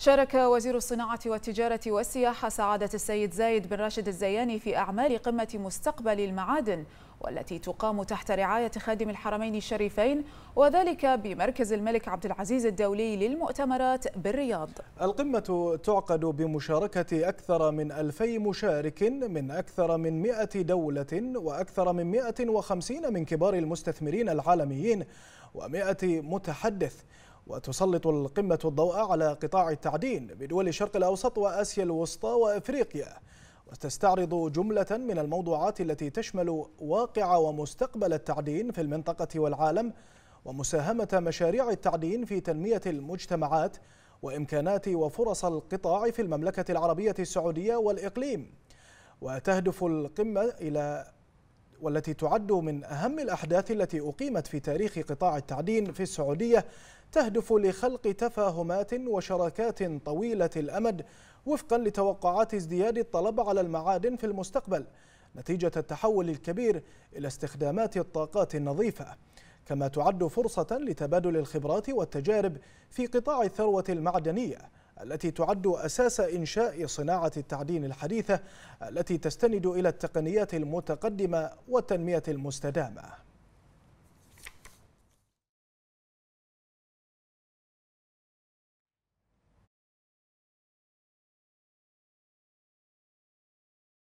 شارك وزير الصناعة والتجارة والسياحة سعادة السيد زايد بن راشد الزياني في أعمال قمة مستقبل المعادن والتي تقام تحت رعاية خادم الحرمين الشريفين وذلك بمركز الملك عبد العزيز الدولي للمؤتمرات بالرياض القمة تعقد بمشاركة أكثر من ألفي مشارك من أكثر من 100 دولة وأكثر من 150 من كبار المستثمرين العالميين و100 متحدث وتسلط القمة الضوء على قطاع التعدين بدول الشرق الأوسط وآسيا الوسطى وإفريقيا وتستعرض جملة من الموضوعات التي تشمل واقع ومستقبل التعدين في المنطقة والعالم ومساهمة مشاريع التعدين في تنمية المجتمعات وإمكانات وفرص القطاع في المملكة العربية السعودية والإقليم وتهدف القمة إلى والتي تعد من أهم الأحداث التي أقيمت في تاريخ قطاع التعدين في السعودية تهدف لخلق تفاهمات وشراكات طويلة الأمد وفقا لتوقعات ازدياد الطلب على المعادن في المستقبل نتيجة التحول الكبير إلى استخدامات الطاقات النظيفة كما تعد فرصة لتبادل الخبرات والتجارب في قطاع الثروة المعدنية التي تعد أساس إنشاء صناعة التعدين الحديثة التي تستند إلى التقنيات المتقدمة والتنمية المستدامة